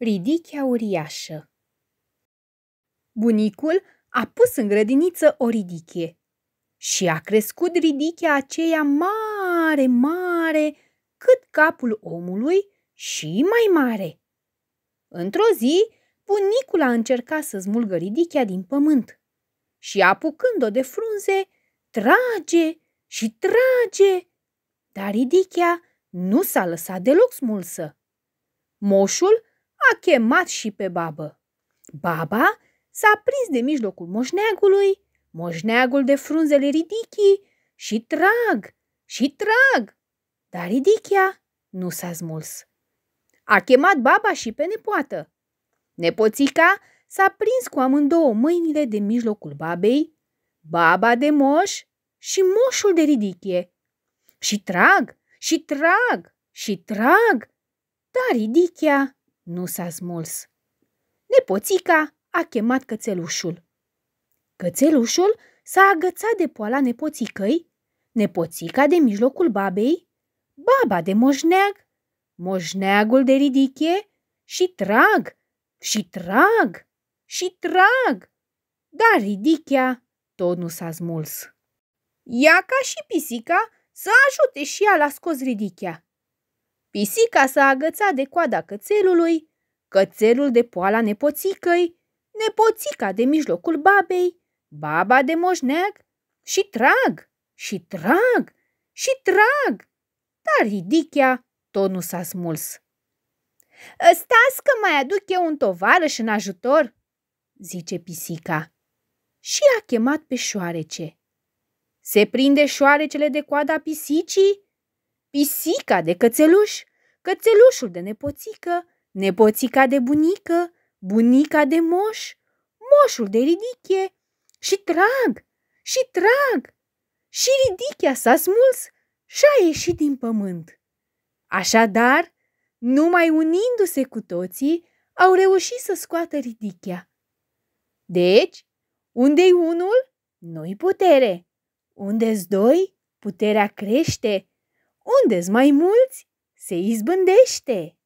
ridichea uriașă. Bunicul a pus în grădiniță o ridichie și a crescut ridichea aceea mare, mare, cât capul omului și mai mare. Într-o zi, bunicul a încercat să smulgă ridichea din pământ și, apucând-o de frunze, trage și trage, dar ridichea nu s-a lăsat deloc smulsă. Moșul a chemat și pe babă. Baba s-a prins de mijlocul moșneagului, moșneagul de frunzele ridichii și trag, și trag, dar ridichia nu s-a smuls. A chemat baba și pe nepoată. Nepoțica s-a prins cu amândouă mâinile de mijlocul babei, baba de moș și moșul de ridichie. Și trag, și trag, și trag, dar ridichia nu s-a smuls. Nepoțica a chemat cățelușul. Cățelușul s-a agățat de poala nepoțicăi, nepoțica de mijlocul babei, baba de moșneag, moșneagul de ridiche și trag, și trag, și trag. Dar ridichea tot nu s-a smuls. Ia ca și pisica să ajute și ea la scos ridichea. Pisica s-a agățat de coada cățelului, cățelul de poala nepoțicăi, nepoțica de mijlocul babei, baba de moșneag și trag, și trag, și trag. Dar ridichea tot nu s-a smuls. Stați că mai aduc eu un tovarăș în ajutor, zice pisica. Și a chemat pe șoarece. Se prinde șoarecele de coada pisicii pisica de cățeluș, cățelușul de nepoțică, nepoțica de bunică, bunica de moș, moșul de ridiche și trag, și trag, și ridichea s-a smuls și a ieșit din pământ. Așadar, numai unindu-se cu toții, au reușit să scoată ridichea. Deci, unde-i unul, nu-i putere. Unde-s doi, puterea crește unde mai mulți, se izbândește.